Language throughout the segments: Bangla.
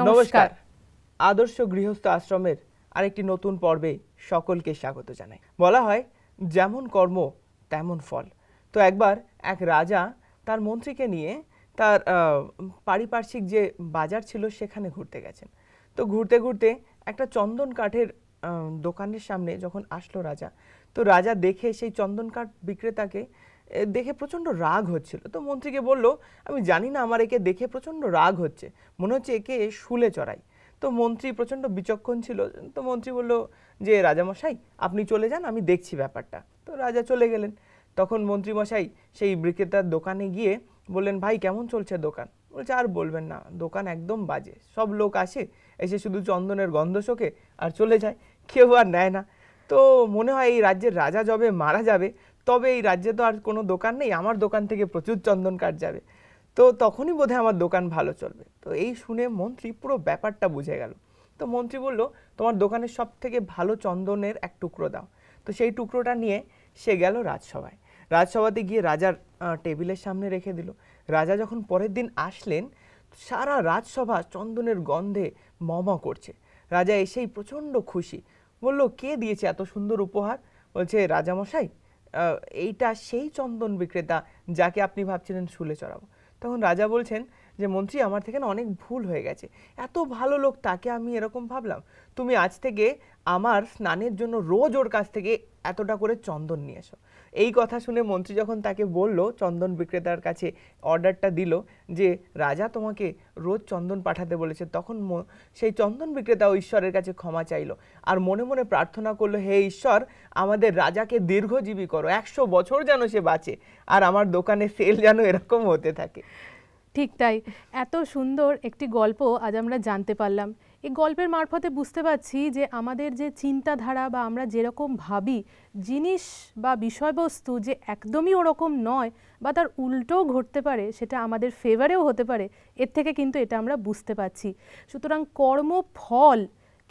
নমস্কার আদর্শ গৃহস্থ আশ্রমের আরেকটি নতুন পর্বে সকলকে স্বাগত জানাই বলা হয় যেমন কর্ম তেমন ফল তো একবার এক রাজা তার মন্ত্রীকে নিয়ে তার পারিপার্শ্বিক যে বাজার ছিল সেখানে ঘুরতে গেছেন তো ঘুরতে ঘুরতে একটা চন্দন কাঠের দোকানের সামনে যখন আসলো রাজা তো রাজা দেখে সেই চন্দন কাঠ বিক্রেতাকে দেখে প্রচণ্ড রাগ হচ্ছিল তো মন্ত্রীকে বলল আমি জানি না আমার একে দেখে প্রচণ্ড রাগ হচ্ছে মনে হচ্ছে একে শুলে চড়াই তো মন্ত্রী প্রচণ্ড বিচক্ষণ ছিল তো মন্ত্রী বলল যে রাজামশাই আপনি চলে যান আমি দেখছি ব্যাপারটা তো রাজা চলে গেলেন তখন মন্ত্রীমশাই সেই বিক্রেতার দোকানে গিয়ে বললেন ভাই কেমন চলছে দোকান বলছে আর বলবেন না দোকান একদম বাজে সব লোক আসে এসে শুধু চন্দনের গন্ধ শোকে আর চলে যায় কেউ আর নেয় না তো মনে হয় এই রাজ্যের রাজা যবে মারা যাবে তবে এই রাজ্যে তো আর কোনো দোকান নেই আমার দোকান থেকে প্রচুর চন্দন কাঠ যাবে তো তখনই বোধহয় আমার দোকান ভালো চলবে তো এই শুনে মন্ত্রী পুরো ব্যাপারটা বুঝে গেল তো মন্ত্রী বলল তোমার দোকানের সব থেকে ভালো চন্দনের এক টুকরো দাও তো সেই টুকরোটা নিয়ে সে গেল রাজসভায় রাজসভাতে গিয়ে রাজার টেবিলের সামনে রেখে দিল রাজা যখন পরের দিন আসলেন সারা রাজসভা চন্দনের গন্ধে মম করছে রাজা এসেই প্রচণ্ড খুশি বলল কে দিয়েছে এত সুন্দর উপহার বলছে রাজামশাই এইটা সেই চন্দন বিক্রেতা যাকে আপনি ভাবছিলেন শুলে চড়াবো তখন রাজা বলছেন যে মন্ত্রী আমার থেকে না অনেক ভুল হয়ে গেছে এত ভালো লোক তাকে আমি এরকম ভাবলাম তুমি আজ থেকে আমার স্নানের জন্য রোজ ওর কাছ থেকে এতটা করে চন্দন নিয়ে এসো এই কথা শুনে মন্ত্রী যখন তাকে বলল চন্দন বিক্রেতার কাছে অর্ডারটা দিল যে রাজা তোমাকে রোজ চন্দন পাঠাতে বলেছে তখন সেই চন্দন বিক্রেতা ঈশ্বরের কাছে ক্ষমা চাইল আর মনে মনে প্রার্থনা করলো হে ঈশ্বর আমাদের রাজাকে দীর্ঘজীবী করো একশো বছর যেন সে বাঁচে আর আমার দোকানে সেল যেন এরকম হতে থাকে ঠিক তাই এত সুন্দর একটি গল্প আজ আমরা জানতে পারলাম এই গল্পের মারফতে বুঝতে পারছি যে আমাদের যে চিন্তাধারা বা আমরা যেরকম ভাবি জিনিস বা বিষয়বস্তু যে একদমই ওরকম নয় বা তার উল্টোও ঘটতে পারে সেটা আমাদের ফেভারেও হতে পারে এর থেকে কিন্তু এটা আমরা বুঝতে পারছি সুতরাং কর্মফল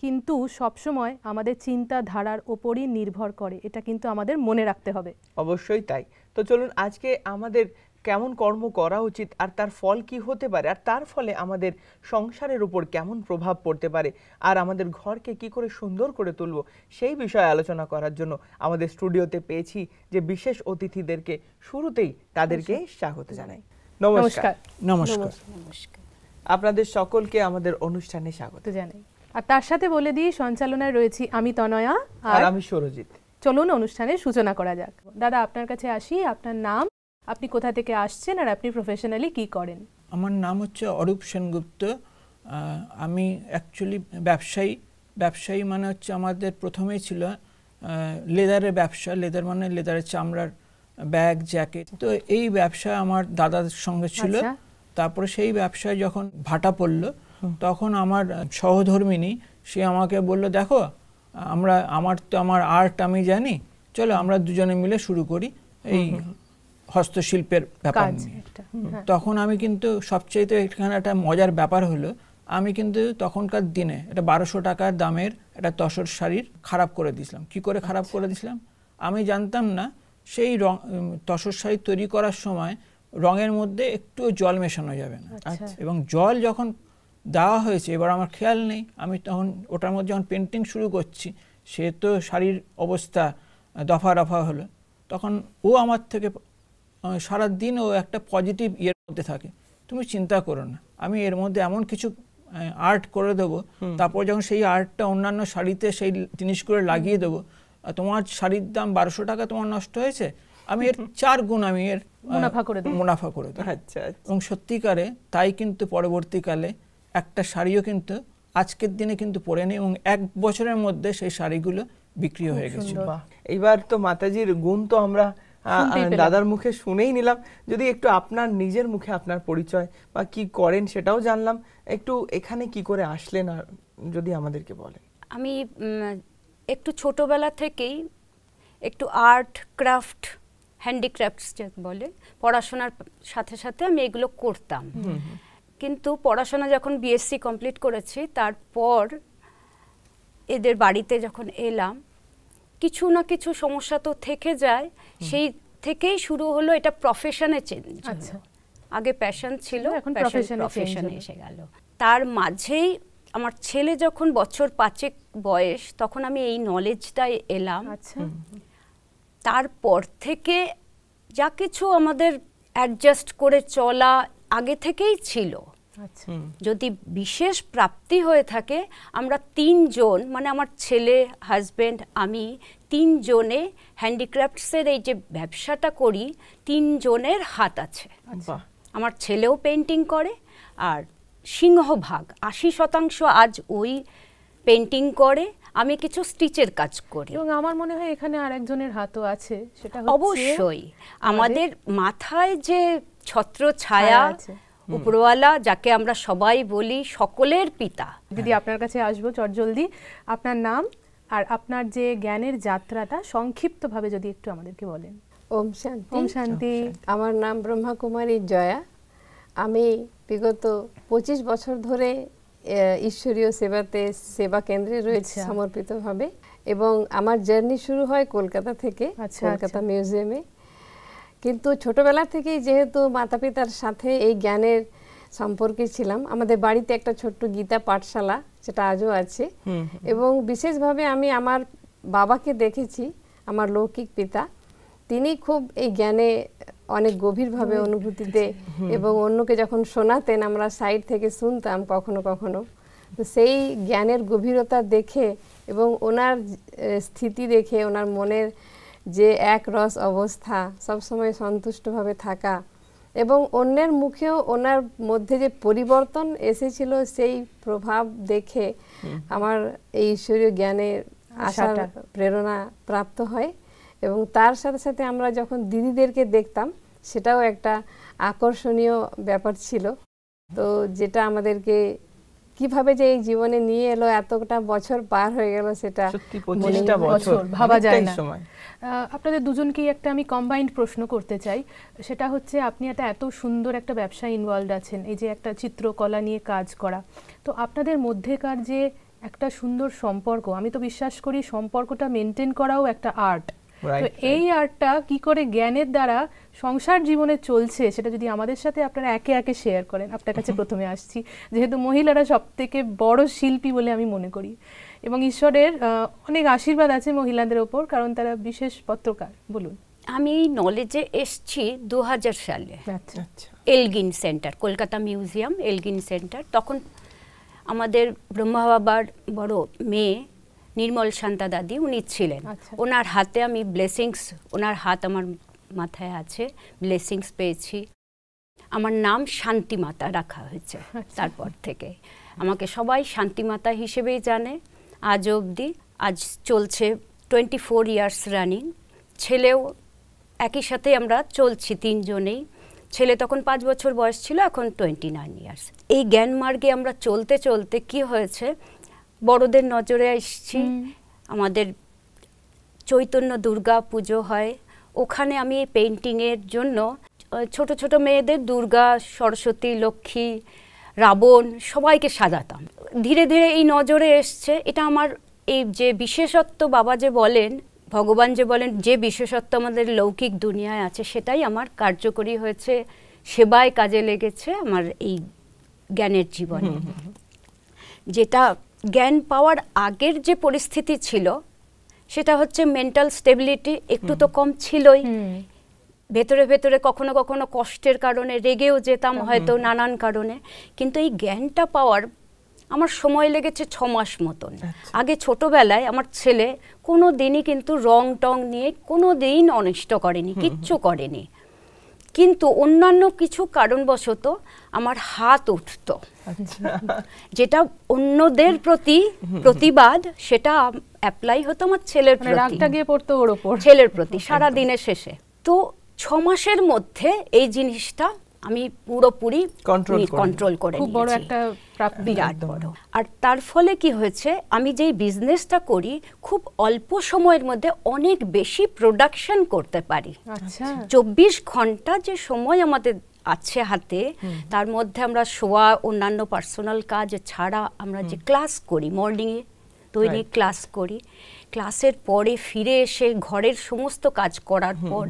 কিন্তু সবসময় আমাদের চিন্তাধারার ওপরই নির্ভর করে এটা কিন্তু আমাদের মনে রাখতে হবে অবশ্যই তাই তো চলুন আজকে আমাদের কেমন কর্ম করা উচিত আর তার ফল কি হতে পারে আর তার ফলে আমাদের সংসারের উপর কেমন প্রভাব পড়তে পারে আর আমাদের ঘরকে কি করে সুন্দর করে তুলব সেই বিষয়ে আলোচনা করার জন্য আমাদের স্টুডিওতে পেয়েছি যে বিশেষ অতিথিদেরকে শুরুতেই তাদেরকে স্বাগত জানাই নমস্কার নমস্কার নমস্কার আপনাদের সকলকে আমাদের অনুষ্ঠানে স্বাগত জানাই আর তার সাথে বলে দিই সঞ্চালনায় রয়েছি আমি তনয়া আর আমি সরজিৎ চলুন অনুষ্ঠানের সূচনা করা যাক দাদা আপনার কাছে আসি আপনার নাম আপনি কোথা থেকে আসছেন আর আপনি প্রফেশনালি কি করেন আমার নাম হচ্ছে অরূপ সেনগুপ্ত আমি অ্যাকচুয়ালি ব্যবসায়ী ব্যবসায়ী মানে হচ্ছে আমাদের প্রথমেই ছিল লেদারের ব্যবসা লেদার মানে লেদারের চামড়ার ব্যাগ জ্যাকেট তো এই ব্যবসা আমার দাদার সঙ্গে ছিল আচ্ছা। তারপরে সেই ব্যবসায় যখন ভাটা পড়লো তখন আমার সহধর্মিনী সে আমাকে বলল দেখো আমরা আমার তো আমার আর্ট আমি জানি চলো আমরা দুজনে মিলে শুরু করি এই হস্তশিল্পের ব্যাপার হ্যাঁ। তখন আমি কিন্তু সবচেয়ে এখানে একটা মজার ব্যাপার হলো আমি কিন্তু তখনকার দিনে এটা বারোশো টাকার দামের একটা তসর শাড়ির খারাপ করে দিয়েছিলাম কি করে খারাপ আচ্ছা। করে দিয়েছিলাম আমি জানতাম না সেই রং তসর শাড়ি তৈরি করার সময় রঙের মধ্যে একটু জল মেশানো যাবে না আচ্ছা। আচ্ছা। এবং জল যখন দেওয়া হয়েছে এবার আমার খেয়াল নেই আমি তখন ওটার মধ্যে যখন পেন্টিং শুরু করছি সে তো শাড়ির অবস্থা দফা রফা হলো তখন ও আমার থেকে সারাদিন ও একটা পজিটিভ ইয়ের মধ্যে থাকে তুমি চিন্তা করো না আমি এর মধ্যে এমন কিছু আর্ট করে দেবো তারপর যখন সেই আর্টটা অন্যান্য শাড়িতে সেই জিনিসগুলো লাগিয়ে দেবো তোমার শাড়ির দাম বারোশো টাকা তোমার নষ্ট হয়েছে আমি এর চার গুণ আমি এর মুনাফা করে মুনাফা করে দেবো আচ্ছা, আচ্ছা এবং সত্যিকারে তাই কিন্তু পরবর্তীকালে একটা শাড়িও কিন্তু আজকের দিনে কিন্তু পরে নেই এবং এক বছরের মধ্যে সেই শাড়িগুলো বিক্রি হয়ে গেছে এইবার তো মাতাজির গুণ তো আমরা দাদার মুখে শুনেই নিলাম যদি একটু আপনার নিজের মুখে আপনার পরিচয় বা কি করেন সেটাও জানলাম একটু এখানে কি করে আসলেন আর যদি আমাদেরকে বলেন আমি একটু ছোটবেলা থেকেই একটু আর্ট ক্রাফট হ্যান্ডিক্রাফটস যাকে বলে পড়াশোনার সাথে সাথে আমি এগুলো করতাম কিন্তু পড়াশোনা যখন বিএসসি কমপ্লিট করেছি তারপর এদের বাড়িতে যখন এলাম কিছু না কিছু সমস্যা তো থেকে যায় সেই থেকেই শুরু হলো এটা প্রফেশনে আচ্ছা। চেঞ্জ আগে প্যাশন আচ্ছা, ছিল এখন প্রফেশনে এসে গেল তার মাঝেই আমার ছেলে যখন বছর পাঁচেক বয়স তখন আমি এই নলেজটাই এলাম আচ্ছা। তারপর থেকে যা কিছু আমাদের অ্যাডজাস্ট করে চলা আগে থেকেই ছিল যদি বিশেষ প্রাপ্তি হয়ে থাকে আমরা তিনজন মানে আমার ছেলে হাজবেন্ড আমি তিনজনে হ্যান্ডিক্রাফটসের এই যে ব্যবসাটা করি তিনজনের হাত আছে আচ্ছা। আমার ছেলেও পেন্টিং করে আর সিংহভাগ আশি শতাংশ আজ ওই পেন্টিং করে আমি কিছু স্টিচের কাজ করি এবং আমার মনে হয় এখানে আর একজনের হাতও আছে সেটা অবশ্যই আমাদের মাথায় যে ছত্র ছায়া উপরওয়ালা যাকে আমরা সবাই বলি সকলের পিতা দিদি আপনার কাছে আসবো চটজলদি আপনার নাম আর আপনার যে জ্ঞানের যাত্রাটা সংক্ষিপ্তভাবে যদি একটু আমাদেরকে বলেন ওম শান্তি ওম শান্তি আমার নাম ব্রহ্মা কুমারী জয়া আমি বিগত পঁচিশ বছর ধরে ঈশ্বরীয় সেবাতে সেবা কেন্দ্রে রয়েছে আচ্ছা। সমর্পিতভাবে এবং আমার জার্নি শুরু হয় কলকাতা থেকে আচ্ছা, কলকাতা আচ্ছা। মিউজিয়ামে কিন্তু ছোটবেলা থেকেই যেহেতু মাতা পিতার সাথে এই জ্ঞানের সম্পর্কে ছিলাম আমাদের বাড়িতে একটা ছোট্ট গীতা পাঠশালা সেটা আজও আছে এবং বিশেষভাবে আমি আমার বাবাকে দেখেছি আমার লৌকিক পিতা তিনি খুব এই জ্ঞানে অনেক গভীরভাবে অনুভূতিতে এবং অন্যকে যখন শোনাতেন আমরা সাইড থেকে শুনতাম কখনো কখনো তো সেই জ্ঞানের গভীরতা দেখে এবং ওনার স্থিতি দেখে ওনার মনের যে এক রস অবস্থা সবসময় সন্তুষ্টভাবে থাকা এবং অন্যের মুখেও ওনার মধ্যে যে পরিবর্তন এসেছিল সেই প্রভাব দেখে আমার এই ঈশ্বরীয় জ্ঞানে আসার প্রেরণা প্রাপ্ত হয় এবং তার সাথে সাথে আমরা যখন দিদিদেরকে দেখতাম সেটাও একটা আকর্ষণীয় ব্যাপার ছিল তো যেটা আমাদেরকে কিভাবে যে এই জীবনে নিয়ে এলো এতটা বছর পার হয়ে গেল সেটা ভাবা যায় না আপনাদের দুজনকেই একটা আমি কম্বাইন্ড প্রশ্ন করতে চাই সেটা হচ্ছে আপনি একটা এত সুন্দর একটা ব্যবসা ইনভলভ আছেন এই যে একটা চিত্রকলা নিয়ে কাজ করা তো আপনাদের মধ্যেকার যে একটা সুন্দর সম্পর্ক আমি তো বিশ্বাস করি সম্পর্কটা মেনটেন করাও একটা আর্ট তো এই আর্টটা কি করে জ্ঞানের দ্বারা সংসার জীবনে চলছে সেটা যদি আমাদের সাথে আপনারা একে একে শেয়ার করেন আপনার কাছে প্রথমে আসছি যেহেতু মহিলারা সব থেকে বড় শিল্পী বলে আমি মনে করি এবং ঈশ্বরের অনেক আশীর্বাদ আছে মহিলাদের ওপর কারণ তারা বিশেষ পত্রকার বলুন আমি এই নলেজে এসছি দু হাজার সালে আচ্ছা। আচ্ছা। Elgin centre Kolkata museum Elgin centre তখন আমাদের ব্রহ্মা বাবার বড় মেয়ে নির্মল শান্তা দাদি উনি ছিলেন আচ্ছা। ওনার হাতে আমি ব্লেসিংস ওনার হাত আমার মাথায় আছে ব্লেসিংস পেয়েছি আমার নাম শান্তি মাতা রাখা হয়েছে আচ্ছা। তারপর থেকে আমাকে সবাই শান্তি মাতা হিসেবেই জানে আজ অবধি আজ চলছে টোয়েন্টি ফোর ইয়ার্স রানিং ছেলেও একই সাথে আমরা চলছি তিনজনেই ছেলে তখন পাঁচ বছর বয়স ছিল এখন টোয়েন্টি নাইন ইয়ার্স এই জ্ঞানমার্গে আমরা চলতে চলতে কি হয়েছে বড়দের নজরে এসছি আমাদের চৈতন্য দুর্গা পুজো হয় ওখানে আমি এই পেন্টিংয়ের জন্য ছোট ছোট মেয়েদের দুর্গা সরস্বতী লক্ষ্মী রাবণ সবাইকে সাজাতাম ধীরে ধীরে এই নজরে এসছে এটা আমার এই যে বিশেষত্ব বাবা যে বলেন ভগবান যে বলেন যে বিশেষত্ব আমাদের লৌকিক দুনিয়ায় আছে সেটাই আমার কার্যকরী হয়েছে সেবায় কাজে লেগেছে আমার এই জ্ঞানের জীবনে যেটা জ্ঞান পাওয়ার আগের যে পরিস্থিতি ছিল সেটা হচ্ছে মেন্টাল স্টেবিলিটি একটু তো কম ছিলই ভেতরে ভেতরে কখনো কখনো কষ্টের কারণে রেগেও যেতাম হয়তো নানান কারণে কিন্তু এই জ্ঞানটা পাওয়ার আমার সময় লেগেছে ছ মাস মতন আচ্ছা। আগে ছোটবেলায় আমার ছেলে কোনো দিনই কিন্তু রং টং নিয়ে কোনো দিন অনিষ্ট করেনি কিচ্ছু করেনি কিন্তু অন্যান্য কিছু কারণবশত আমার হাত উঠত আচ্ছা। যেটা অন্যদের প্রতি প্রতিবাদ সেটা অ্যাপ্লাই হতো আমার ছেলের মানে প্রতি গিয়ে পড়তো ওর ওপর ছেলের প্রতি সারা দিনের শেষে তো ছ মাসের মধ্যে এই জিনিসটা আমি পুরোপুরি কন্ট্রোল করে খুব বড় একটা বিরাট বড় আর তার ফলে কি হয়েছে আমি যেই বিজনেসটা করি খুব অল্প সময়ের মধ্যে অনেক বেশি প্রোডাকশন করতে পারি আচ্ছা। চব্বিশ ঘন্টা যে সময় আমাদের আছে হাতে তার মধ্যে আমরা শোয়া অন্যান্য পার্সোনাল কাজ ছাড়া আমরা যে ক্লাস করি মর্নিংয়ে দৈনিক ক্লাস করি ক্লাসের পরে ফিরে এসে ঘরের সমস্ত কাজ করার পর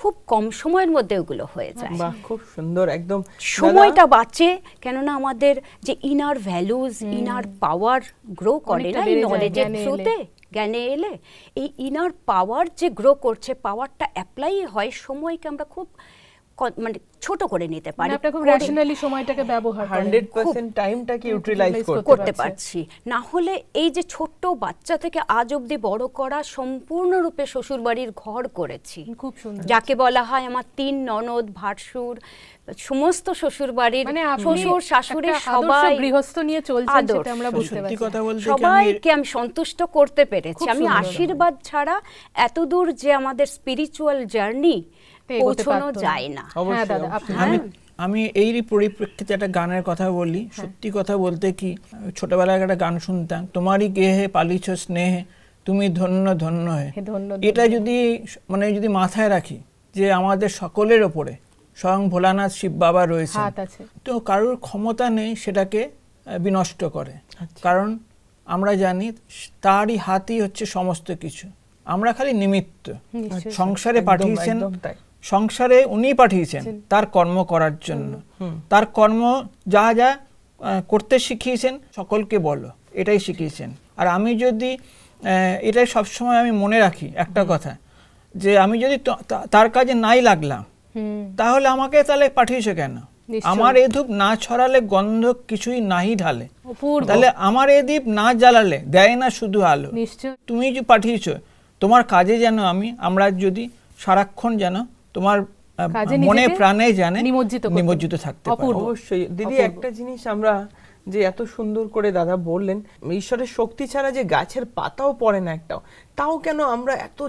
খুব কম সময়ের মধ্যে ওগুলো হয়ে যায় খুব সুন্দর একদম সময়টা বাঁচে কেননা আমাদের যে inner values inner power grow করে না এই নলেজের থ্রুতে জ্ঞানে এলে এই ইনার পাওয়ার যে গ্রো করছে পাওয়ারটা অ্যাপ্লাই হয় সময়কে আমরা খুব মানে ছোট করে নিতে মানে পারি আপনি খুব রেশনালি সময়টাকে ব্যবহার 100% ইউটিলাইজ করতে পারছি না হলে এই যে ছোট বাচ্চা থেকে আজ অবধি বড় করা সম্পূর্ণরূপে বাড়ির ঘর করেছি খুব সুন্দর যাকে বলা হয় আমার তিন ননদ ভাটসুর সমস্ত শ্বশুরবাড়ির মানে শ্বশুর শাশুড়ি সবাই গৃহস্থ নিয়ে চলছে সেটা আমরা বুঝতে পারছি সবাইকে আমি সন্তুষ্ট করতে পেরেছি আমি আশীর্বাদ ছাড়া এতদূর যে আমাদের স্পিরিচুয়াল জার্নি পৌঁছানো যায় না হ্যাঁ, আমি আমি এই পরিপ্রেক্ষিতে একটা গানের কথা বলি হ্যাঁ। সত্যি কথা বলতে কি ছোটবেলায় একটা গান শুনতাম তোমারই গেহে পালিছ স্নেহে তুমি ধন্য ধন্য হে এটা যদি মানে যদি মাথায় রাখি যে আমাদের সকলের ওপরে স্বয়ং ভোলানাথ শিব বাবা রয়েছে তো কারোর ক্ষমতা নেই সেটাকে বিনষ্ট করে আচ্ছা। কারণ আমরা জানি তারই হাতই হচ্ছে সমস্ত কিছু আমরা খালি নিমিত্ত সংসারে পাঠিয়েছেন সংসারে উনি পাঠিয়েছেন তার কর্ম করার জন্য তার কর্ম যা যা করতে শিখিয়েছেন সকলকে বলো এটাই শিখিয়েছেন আর আমি যদি এটাই সবসময় আমি মনে রাখি একটা কথা যে আমি যদি তার কাজে নাই লাগলাম তাহলে আমাকে তাহলে পাঠিয়েছে কেন আমার এ ধূপ না ছড়ালে গন্ধ কিছুই নাহি ঢালে তাহলে আমার এ দীপ না জ্বালালে দেয় না শুধু আলো তুমি যে পাঠিয়েছ তোমার কাজে যেন আমি আমরা যদি সারাক্ষণ যেন তোমার মনে প্রাণে জানে নিমজ্জিত নিমজ্জিত থাকতে পারে অবশ্যই দিদি একটা জিনিস আমরা যে এত সুন্দর করে দাদা বললেন ঈশ্বরের শক্তি ছাড়া যে গাছের পাতাও পড়ে না একটাও তাও কেন আমরা এত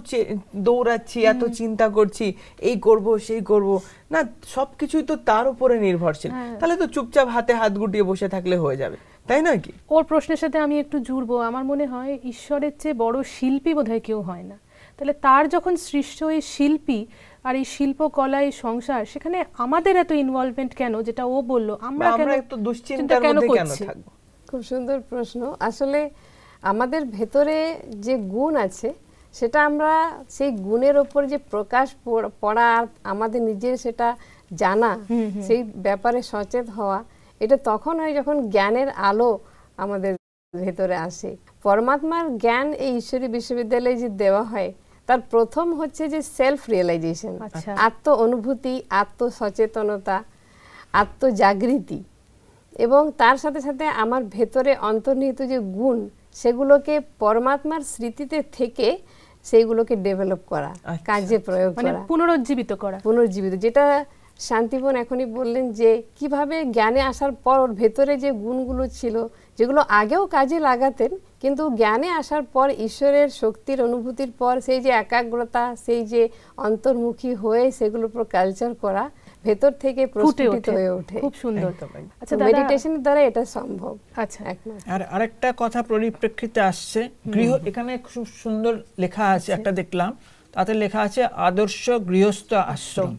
দৌড়াচ্ছি এত চিন্তা করছি এই করব সেই করব না সব কিছুই তো তার উপরে নির্ভরশীল হ্যাঁ। তাহলে তো চুপচাপ হাতে হাত গুটিয়ে বসে থাকলে হয়ে যাবে তাই না কি ওর প্রশ্নের সাথে আমি একটু জুড়বো আমার মনে হয় ঈশ্বরের চেয়ে বড় শিল্পী বোধহয় কেউ হয় না তাহলে তার যখন সৃষ্ট এই শিল্পী আর এই শিল্পকলায় সংসার সেখানে আমাদের এত ইনভলভমেন্ট কেন যেটা ও বললো আমরা কেন একটু দুশ্চিন্তার মধ্যে কেন থাকব খুব সুন্দর প্রশ্ন আসলে আমাদের ভেতরে যে গুণ আছে সেটা আমরা সেই গুণের ওপর যে প্রকাশ পড়া আমাদের নিজের সেটা জানা সেই ব্যাপারে সচেত হওয়া এটা তখন হয় যখন জ্ঞানের আলো আমাদের ভেতরে আসে পরমাত্মার জ্ঞান এই ঈশ্বরী বিশ্ববিদ্যালয়ে যে দেওয়া হয় তার প্রথম হচ্ছে যে সেলফ রিয়েলাইজেশন আচ্ছা। আত্ম অনুভূতি আত্মসচেতনতা আত্মজাগৃতি এবং তার সাথে সাথে আমার ভেতরে অন্তর্নিহিত যে গুণ সেগুলোকে পরমাত্মার স্মৃতিতে থেকে সেইগুলোকে ডেভেলপ করা আচ্ছা। কাজে প্রয়োগ মানে করা পুনরুজ্জীবিত করা পুনরুজ্জীবিত যেটা শান্তিবন এখনই বললেন যে কিভাবে জ্ঞানে আসার পর ওর ভেতরে যে গুণগুলো ছিল যেগুলো আগেও কাজে লাগাতেন কিন্তু জ্ঞানে আসার পর ঈশ্বরের শক্তির অনুভূতির পর সেই যে একাগ্রতা সেই যে অন্তর্মুখী হয়ে সেগুলোর উপর কালচার করা ভেতর থেকে প্রস্ফুটিত হয়ে ওঠে খুব সুন্দর হ্যাঁ। আচ্ছা মেডিটেশনের দ্বারা এটা সম্ভব আচ্ছা আর আরেকটা কথা পরিপ্রেক্ষিতে আসছে গৃহ এখানে খুব সুন্দর লেখা আছে একটা দেখলাম তাতে লেখা আছে আদর্শ গৃহস্থ আশ্রম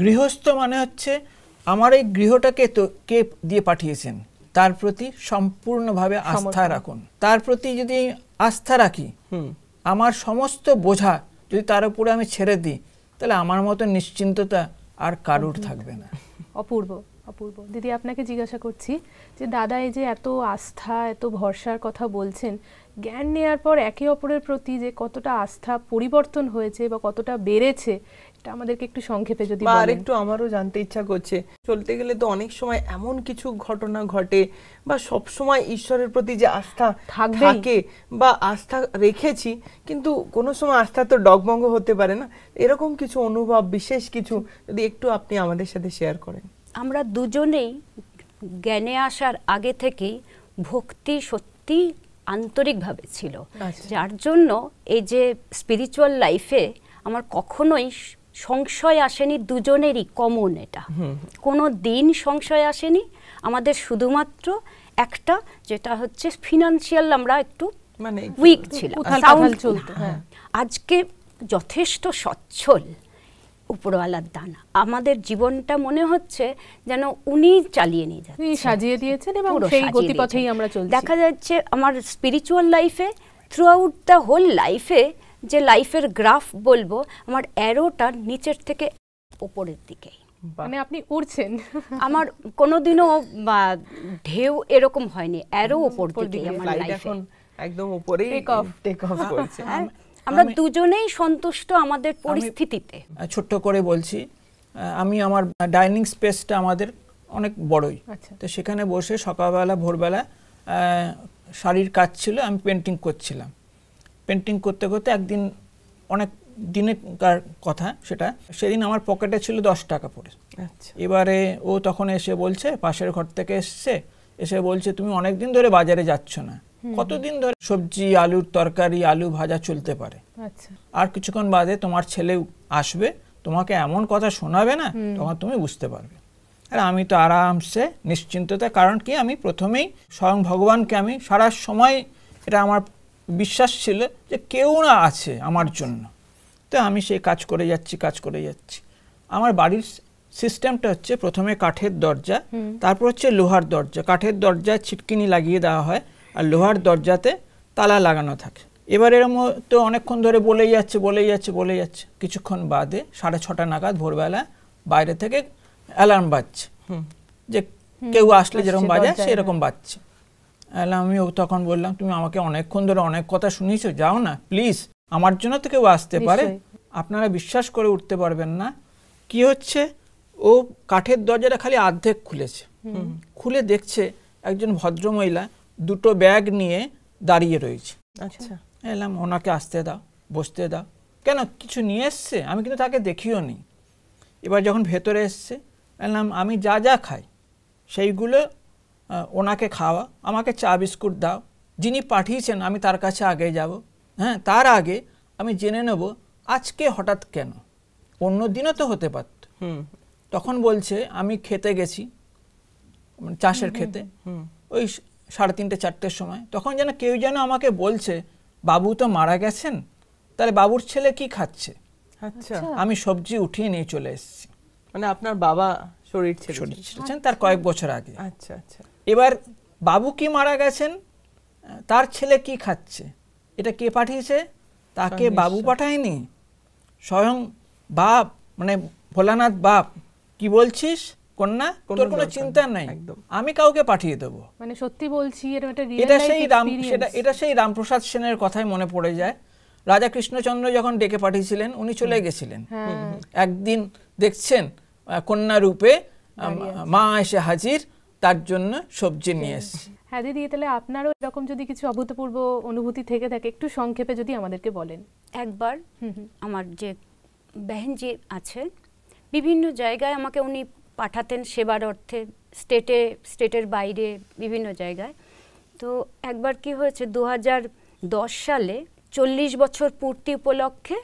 গৃহস্থ মানে হচ্ছে আমার এই গৃহটাকে তো কে দিয়ে পাঠিয়েছেন তার প্রতি সম্পূর্ণভাবে আস্থা রাখুন তার প্রতি যদি আস্থা রাখি আমার সমস্ত বোঝা যদি তার উপরে আমি ছেড়ে দিই তাহলে আমার মতো নিশ্চিন্ততা আর কারুর থাকবে না অপূর্ব অপূর্ব দিদি আপনাকে জিজ্ঞাসা করছি যে দাদা এই যে এত আস্থা এত ভরসার কথা বলছেন জ্ঞান নেওয়ার পর একে অপরের প্রতি যে কতটা আস্থা পরিবর্তন হয়েছে বা কতটা বেড়েছে এটা আমাদেরকে একটু সংক্ষেপে যদি আর আরেকটু আমারও জানতে ইচ্ছা করছে চলতে গেলে তো অনেক সময় এমন কিছু ঘটনা ঘটে বা সব সময় ঈশ্বরের প্রতি যে আস্থা থাকে বা আস্থা রেখেছি কিন্তু কোনো সময় আস্থা তো ডগমঙ্গ হতে পারে না এরকম কিছু অনুভব বিশেষ কিছু যদি একটু আপনি আমাদের সাথে শেয়ার করেন আমরা দুজনেই জ্ঞানে আসার আগে থেকেই ভক্তি সত্যি আন্তরিকভাবে ছিল আচ্ছা। যার জন্য এই যে স্পিরিচুয়াল লাইফে আমার কখনোই সংশয় আসেনি দুজনেরই কমন এটা কোনো দিন সংশয় আসেনি আমাদের শুধুমাত্র একটা যেটা হচ্ছে ফিনান্সিয়াল আমরা একটু মানে উইক ছিল হ্যাঁ। আজকে যথেষ্ট সচ্ছল উপরওয়ালার দান আমাদের জীবনটা মনে হচ্ছে যেন উনি চালিয়ে নিয়ে যাচ্ছেন সাজিয়ে দিয়েছেন এবং সেই গতিপথেই আমরা চলছি দেখা যাচ্ছে আমার স্পিরিচুয়াল লাইফে থ্রু আউট দ্য হোল লাইফে যে লাইফের গ্রাফ বলবো আমার অ্যারোটা নিচের থেকে ওপরের দিকেই মানে আপনি উড়ছেন আমার কোনোদিনও ঢেউ এরকম হয়নি অ্যারো ওপর দিকে আমার লাইফে একদম উপরেই টেক অফ টেক অফ করছে হ্যাঁ। আমরা দুজনেই সন্তুষ্ট আমাদের পরিস্থিতিতে ছোট্ট করে বলছি আমি আমার ডাইনিং স্পেসটা আমাদের অনেক বড়ই আচ্ছা। তো সেখানে বসে সকালবেলা ভোরবেলা শাড়ির কাজ ছিল আমি পেন্টিং করছিলাম পেন্টিং করতে করতে একদিন অনেক কার কথা সেটা সেদিন আমার পকেটে ছিল দশ টাকা পরে আচ্ছা। এবারে ও তখন এসে বলছে পাশের ঘর থেকে এসছে এসে বলছে তুমি অনেক দিন ধরে বাজারে যাচ্ছ না কতদিন ধরে সবজি আলুর তরকারি আলু ভাজা চলতে পারে আচ্ছা। আর কিছুক্ষণ বাদে তোমার ছেলে আসবে তোমাকে এমন কথা শোনাবে না তখন তুমি বুঝতে পারবে আর আমি তো আরামসে নিশ্চিন্ততা কারণ কি আমি প্রথমেই স্বয়ং ভগবানকে আমি সারা সময় এটা আমার বিশ্বাস ছিল যে কেউ না আছে আমার জন্য তো আমি সেই কাজ করে যাচ্ছি কাজ করে যাচ্ছি আমার বাড়ির সিস্টেমটা হচ্ছে প্রথমে কাঠের দরজা তারপর হচ্ছে লোহার দরজা কাঠের দরজায় ছিটকিনি লাগিয়ে দেওয়া হয় আর লোহার দরজাতে তালা লাগানো থাকে এবার এরম তো অনেকক্ষণ ধরে বলেই যাচ্ছে বলেই যাচ্ছে বলে যাচ্ছে কিছুক্ষণ বাদে সাড়ে ছটা নাগাদ ভোরবেলা বাইরে থেকে অ্যালার্ম বাজছে যে কেউ আসলে যেরকম বাজায় সেরকম হ্যাঁ। বাজছে অ্যালার্ম ও তখন বললাম তুমি আমাকে অনেকক্ষণ ধরে অনেক কথা শুনিয়েছো যাও না প্লিজ আমার জন্য তো কেউ আসতে পারে আপনারা বিশ্বাস করে উঠতে পারবেন না কি হচ্ছে ও কাঠের দরজাটা খালি অর্ধেক খুলেছে খুলে দেখছে একজন ভদ্রমহিলা দুটো ব্যাগ নিয়ে দাঁড়িয়ে রয়েছে আচ্ছা।, আচ্ছা এলাম ওনাকে আসতে দাও বসতে দাও কেন কিছু নিয়ে এসছে আমি কিন্তু তাকে দেখিও নি এবার যখন ভেতরে এসছে এলাম আমি যা যা খাই সেইগুলো ওনাকে খাওয়া আমাকে চা বিস্কুট দাও যিনি পাঠিয়েছেন আমি তার কাছে আগে যাব হ্যাঁ তার আগে আমি জেনে নেব আজকে হঠাৎ কেন অন্য দিনও তো হতে পারত তখন বলছে আমি খেতে গেছি মানে চাষের খেতে ওই সাড়ে তিনটে চারটের সময় তখন যেন কেউ যেন আমাকে বলছে বাবু তো মারা গেছেন তাহলে বাবুর ছেলে কি খাচ্ছে আচ্ছা, আচ্ছা। আমি সবজি উঠিয়ে নিয়ে চলে এসেছি মানে আপনার বাবা শরীর শরীর ছেড়েছেন তার কয়েক বছর আগে আচ্ছা আচ্ছা এবার বাবু কি মারা গেছেন তার ছেলে কি খাচ্ছে এটা কে পাঠিয়েছে তাকে বাবু পাঠায়নি স্বয়ং বাপ মানে ভোলানাথ বাপ কি বলছিস কন্যা তোর কোনো চিন্তা নাই আমি কাউকে পাঠিয়ে দেব মানে সত্যি বলছি এটা সেই রাম সেটা এটা সেই রামপ্রসাদ সেনের কথাই মনে পড়ে যায় রাজা কৃষ্ণচন্দ্র যখন ডেকে পাঠিয়েছিলেন উনি চলে গেছিলেন হ্যাঁ। একদিন দেখছেন কন্যা রূপে মা এসে হাজির তার জন্য সবজি নিয়ে হ্যাঁ। এসছে হ্যাঁ দিদি তাহলে আপনারও এরকম যদি কিছু অভূতপূর্ব অনুভূতি থেকে থাকে একটু সংক্ষেপে যদি আমাদেরকে বলেন একবার আমার যে বেহেনজি আছে বিভিন্ন জায়গায় আমাকে উনি পাঠাতেন সেবার অর্থে স্টেটে স্টেটের বাইরে বিভিন্ন জায়গায় তো একবার কি হয়েছে দু সালে চল্লিশ বছর পূর্তি উপলক্ষে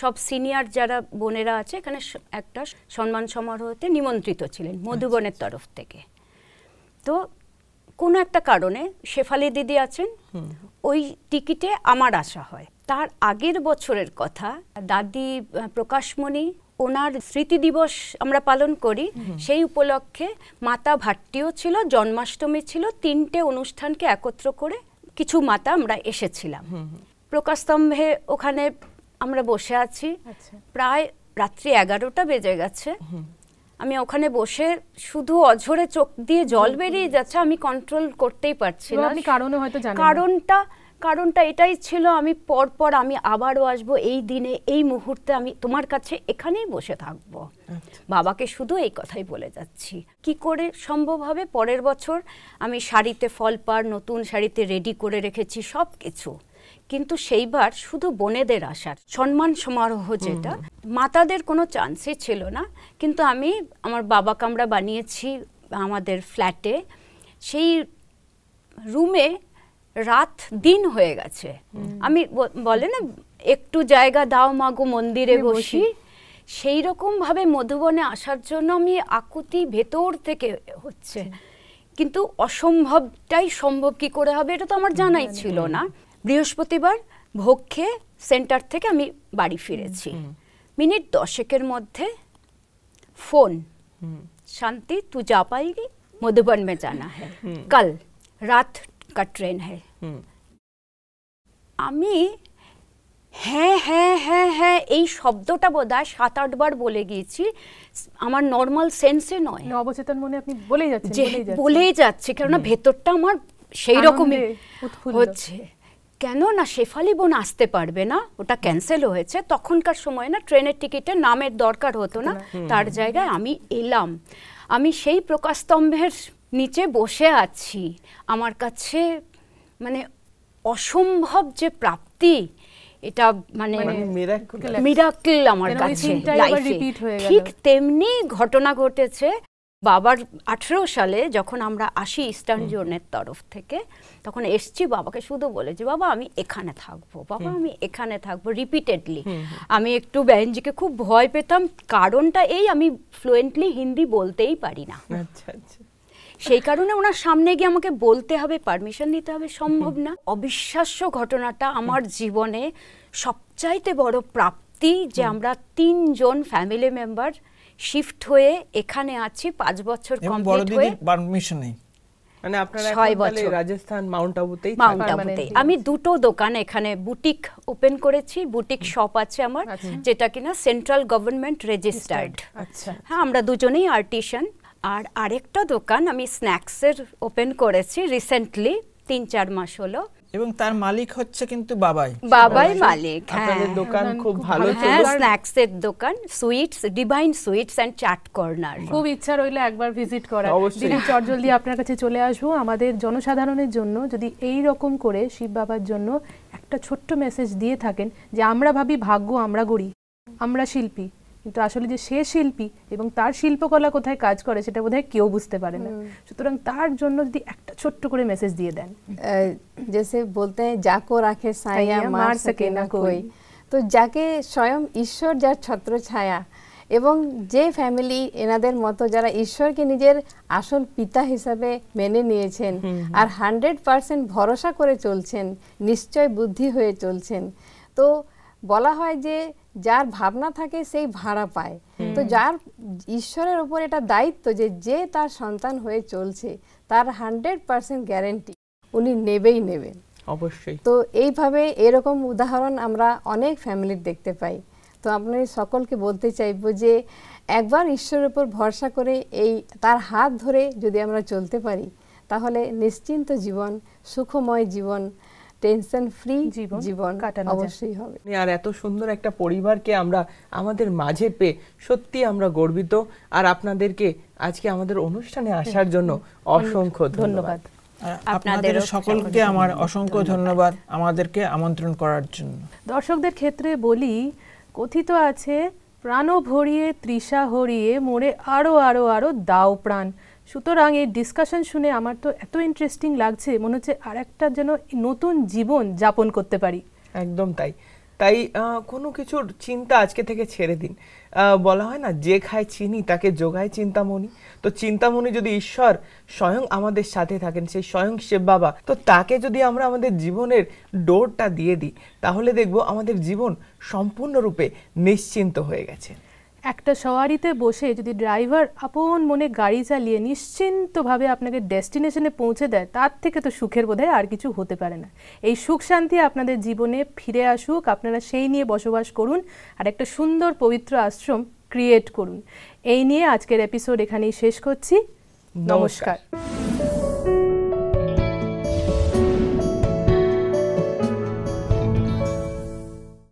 সব সিনিয়র যারা বোনেরা আছে এখানে একটা সম্মান সমারোহতে নিমন্ত্রিত ছিলেন মধুবনের আচ্ছা, আচ্ছা। তরফ থেকে তো কোনো একটা কারণে শেফালি দিদি আছেন ওই টিকিটে আমার আসা হয় তার আগের বছরের কথা দাদি প্রকাশমণি ওনার স্মৃতি দিবস আমরা পালন করি সেই উপলক্ষে মাতা ভাট্টিও ছিল জন্মাষ্টমী ছিল তিনটে অনুষ্ঠানকে একত্র করে কিছু মাতা আমরা এসেছিলাম প্রকাশস্তম্ভে ওখানে আমরা বসে আছি আচ্ছা। প্রায় রাত্রি এগারোটা বেজে গেছে আমি ওখানে বসে শুধু অঝরে চোখ দিয়ে জল বেরিয়ে যাচ্ছে আমি কন্ট্রোল করতেই পারছি না কারণটা কারণটা এটাই ছিল আমি পরপর আমি আবারও আসব এই দিনে এই মুহূর্তে আমি তোমার কাছে এখানেই বসে থাকব আচ্ছা। বাবাকে শুধু এই কথাই বলে যাচ্ছি কি করে সম্ভব হবে পরের বছর আমি শাড়িতে ফল পার নতুন শাড়িতে রেডি করে রেখেছি সব কিছু কিন্তু সেইবার শুধু বোনেদের আসার সম্মান সমারোহ যেটা মাতাদের কোনো চান্সই ছিল না কিন্তু আমি আমার বাবা কামরা বানিয়েছি আমাদের ফ্ল্যাটে সেই রুমে রাত দিন হয়ে গেছে আমি বলে না একটু জায়গা দাও মাগো মন্দিরে হ্যাঁ, বসি সেই রকমভাবে মধুবনে আসার জন্য আমি আকুতি ভেতর থেকে হচ্ছে আচ্ছা। কিন্তু অসম্ভবটাই সম্ভব কি করে হবে এটা তো আমার জানাই ছিল না বৃহস্পতিবার ভক্ষে সেন্টার থেকে আমি বাড়ি ফিরেছি মিনিট দশেকের মধ্যে ফোন শান্তি তুই যা পাইনি মধুবন মে জানা হ্যাঁ কাল রাত का ट्रेन है আমি হ্যাঁ হ্যাঁ হ্যাঁ হ্যাঁ এই শব্দটা বোধ হয় সাত আটবার বলে গিয়েছি আমার নর্মাল সেন্সে নয় অবচেতন মনে আপনি বলেই যাচ্ছেন বলেই যাচ্ছে কেননা ভেতরটা আমার সেই রকমই হচ্ছে কেন না শেফালি বোন আসতে পারবে না ওটা ক্যান্সেল হয়েছে তখনকার সময় না ট্রেনের টিকিটে নামের দরকার হতো না তার জায়গায় আমি এলাম আমি সেই প্রকাশস্তম্ভের নিচে বসে আছি আমার কাছে মানে অসম্ভব যে প্রাপ্তি এটা মানে মিরাকল মানে আমার কাছে ঠিক তেমনি ঘটনা ঘটেছে বাবার আঠেরো সালে যখন আমরা আসি ইস্টার্ন জোনের তরফ থেকে তখন এসছি বাবাকে শুধু বলেছি বাবা আমি এখানে থাকবো বাবা আমি এখানে থাকবো রিপিটেডলি আমি একটু ব্যাঞ্জিকে খুব ভয় পেতাম কারণটা এই আমি ফ্লুয়েন্টলি হিন্দি বলতেই পারি না আচ্ছা আচ্ছা সেই কারণে ওনার সামনে গিয়ে আমাকে বলতে হবে পারমিশন নিতে হবে সম্ভব না অবিশ্বাস্য ঘটনাটা আমার জীবনে সবচাইতে বড় প্রাপ্তি যে আমরা তিনজন ফ্যামিলি মেম্বার শিফট হয়ে এখানে আছি পাঁচ বছর কমপ্লিট হয়ে পারমিশন নেই মানে আপনারা ছয় বছর রাজস্থান মাউন্ট আবুতেই মাউন্ট আবুতেই আমি দুটো দোকান এখানে বুটিক ওপেন করেছি বুটিক শপ আছে আমার আচ্ছা। যেটা কিনা সেন্ট্রাল গভর্নমেন্ট রেজিস্টার্ড আচ্ছা হ্যাঁ আমরা দুজনেই আর্টিশিয়ান আর আরেকটা দোকান আমি স্ন্যাক্সের ওপেন করেছি রিসেন্টলি তিন চার মাস হলো এবং তার মালিক হচ্ছে কিন্তু বাবাই বাবাই মালিক হ্যাঁ দোকান খুব ভালো হ্যাঁ স্ন্যাক্স এর দোকান sweets divine sweets and chaat corner খুব ইচ্ছা রইলো একবার ভিজিট করার দিদি চটজলদি আপনার কাছে চলে আসবো আমাদের জনসাধারণের জন্য যদি এই রকম করে শিব বাবার জন্য একটা ছোট্ট মেসেজ দিয়ে থাকেন যে আমরা ভাবি ভাগ্য আমরা গড়ি আমরা শিল্পী কিন্তু আসলে যে সে শিল্পী এবং তার শিল্পকলা কোথায় কাজ করে সেটা বোধহয় কেউ বুঝতে পারে না সুতরাং তার জন্য যদি একটা ছোট্ট করে মেসেজ দিয়ে দেন যেসে বলতে हैं যাকো রাখে সায়া মার সকে না কই তো যাকে স্বয়ং ঈশ্বর যার ছত্র ছায়া এবং যে ফ্যামিলি এনাদের মতো যারা ঈশ্বরকে নিজের আসল পিতা হিসাবে মেনে নিয়েছেন আর হান্ড্রেড পারসেন্ট ভরসা করে চলছেন নিশ্চয় বুদ্ধি হয়ে চলছেন তো বলা হয় যে যার ভাবনা থাকে সেই ভাড়া পায় তো যার ঈশ্বরের ওপর এটা দায়িত্ব যে যে তার সন্তান হয়ে চলছে তার হান্ড্রেড পার্সেন্ট গ্যারেন্টি উনি নেবেই নেবেন অবশ্যই তো এইভাবে এরকম উদাহরণ আমরা অনেক ফ্যামিলির দেখতে পাই তো আপনি সকলকে বলতে চাইব যে একবার ঈশ্বরের উপর ভরসা করে এই তার হাত ধরে যদি আমরা চলতে পারি তাহলে নিশ্চিন্ত জীবন সুখময় জীবন টেনশন ফ্রি জীবন কাটানো অবশ্যই হবে মানে আর এত সুন্দর একটা পরিবারকে আমরা আমাদের মাঝে পেয়ে সত্যি আমরা গর্বিত আর আপনাদেরকে আজকে আমাদের অনুষ্ঠানে আসার জন্য অসংখ্য ধন্যবাদ আপনাদের সকলকে আমার অসংখ্য ধন্যবাদ আমাদেরকে আমন্ত্রণ করার জন্য দর্শকদের ক্ষেত্রে বলি কথিত আছে প্রাণ ভরিয়ে তৃষা হরিয়ে মোড়ে আরো আরো আরো দাও প্রাণ সুতরাং এই ডিসকাশন শুনে আমার তো এত ইন্টারেস্টিং লাগছে মনে হচ্ছে আর একটা যেন নতুন জীবন যাপন করতে পারি একদম তাই তাই কোনো কিছুর চিন্তা আজকে থেকে ছেড়ে দিন বলা হয় না যে খায় চিনি তাকে যোগায় চিন্তামণি তো চিন্তামণি যদি ঈশ্বর স্বয়ং আমাদের সাথে থাকেন সেই স্বয়ং শিব বাবা তো তাকে যদি আমরা আমাদের জীবনের ডোরটা দিয়ে দিই তাহলে দেখব আমাদের জীবন সম্পূর্ণরূপে নিশ্চিন্ত হয়ে গেছে একটা সওয়ারিতে বসে যদি ড্রাইভার আপন মনে গাড়ি চালিয়ে নিশ্চিন্তভাবে আপনাকে ডেস্টিনেশনে পৌঁছে দেয় তার থেকে তো সুখের বোধহয় আর কিছু হতে পারে না এই সুখ শান্তি আপনাদের জীবনে ফিরে আসুক আপনারা সেই নিয়ে বসবাস করুন আর একটা সুন্দর পবিত্র আশ্রম ক্রিয়েট করুন এই নিয়ে আজকের এপিসোড এখানেই শেষ করছি নমস্কার